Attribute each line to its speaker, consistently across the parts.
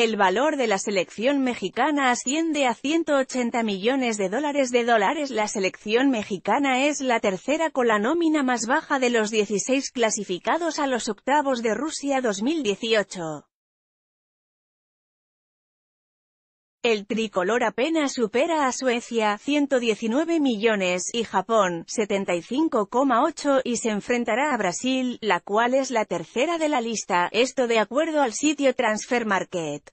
Speaker 1: El valor de la selección mexicana asciende a 180 millones de dólares de dólares. La selección mexicana es la tercera con la nómina más baja de los 16 clasificados a los octavos de Rusia 2018. El tricolor apenas supera a Suecia, 119 millones, y Japón, 75,8, y se enfrentará a Brasil, la cual es la tercera de la lista, esto de acuerdo al sitio Transfer Market.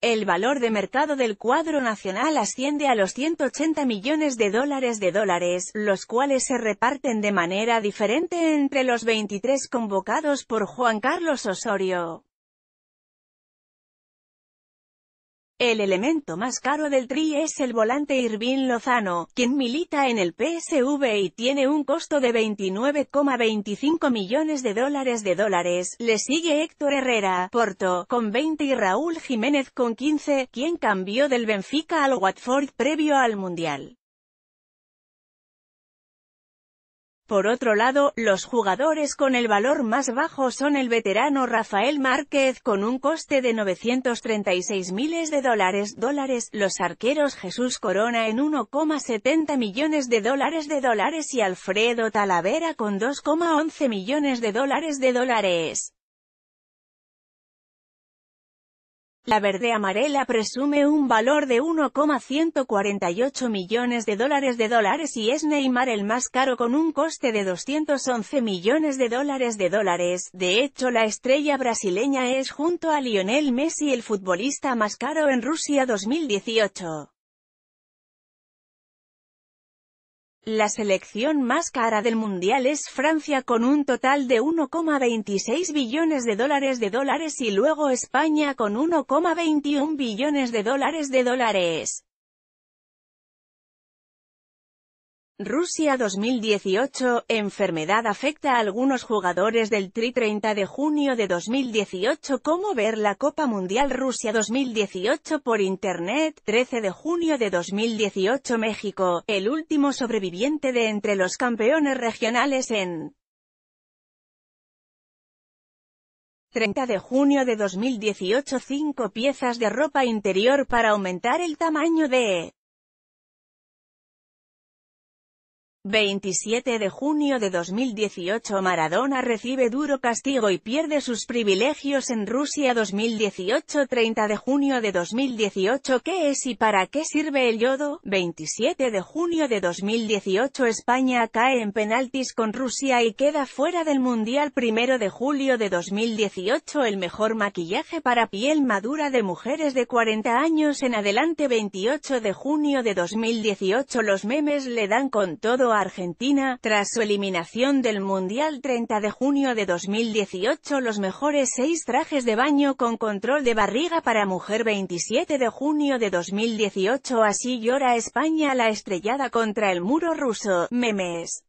Speaker 1: El valor de mercado del cuadro nacional asciende a los 180 millones de dólares de dólares, los cuales se reparten de manera diferente entre los 23 convocados por Juan Carlos Osorio. El elemento más caro del Tri es el volante Irvin Lozano, quien milita en el PSV y tiene un costo de 29,25 millones de dólares de dólares. Le sigue Héctor Herrera, Porto, con 20 y Raúl Jiménez con 15, quien cambió del Benfica al Watford previo al Mundial. Por otro lado, los jugadores con el valor más bajo son el veterano Rafael Márquez con un coste de 936 miles de dólares, dólares, los arqueros Jesús Corona en 1,70 millones de dólares de dólares y Alfredo Talavera con 2,11 millones de dólares de dólares. La verde amarela presume un valor de 1,148 millones de dólares de dólares y es Neymar el más caro con un coste de 211 millones de dólares de dólares. De hecho la estrella brasileña es junto a Lionel Messi el futbolista más caro en Rusia 2018. La selección más cara del Mundial es Francia con un total de 1,26 billones de dólares de dólares y luego España con 1,21 billones de dólares de dólares. Rusia 2018, enfermedad afecta a algunos jugadores del Tri 30 de junio de 2018 Cómo ver la Copa Mundial Rusia 2018 por Internet, 13 de junio de 2018 México, el último sobreviviente de entre los campeones regionales en 30 de junio de 2018 5 piezas de ropa interior para aumentar el tamaño de 27 de junio de 2018 Maradona recibe duro castigo y pierde sus privilegios en Rusia 2018 30 de junio de 2018 ¿Qué es y para qué sirve el yodo? 27 de junio de 2018 España cae en penaltis con Rusia y queda fuera del Mundial 1 de julio de 2018 El mejor maquillaje para piel madura de mujeres de 40 años en adelante 28 de junio de 2018 Los memes le dan con todo Argentina, tras su eliminación del Mundial 30 de junio de 2018 los mejores seis trajes de baño con control de barriga para mujer 27 de junio de 2018 así llora España la estrellada contra el muro ruso, memes.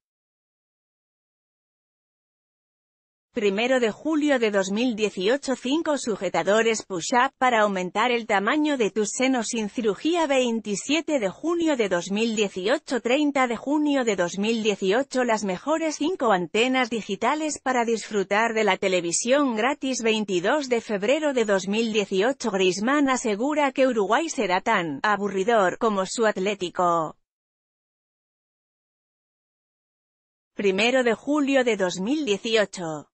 Speaker 1: 1 de julio de 2018 5 sujetadores push-up para aumentar el tamaño de tus senos sin cirugía 27 de junio de 2018 30 de junio de 2018 las mejores 5 antenas digitales para disfrutar de la televisión gratis 22 de febrero de 2018 Grisman asegura que Uruguay será tan aburridor como su Atlético. 1 de julio de 2018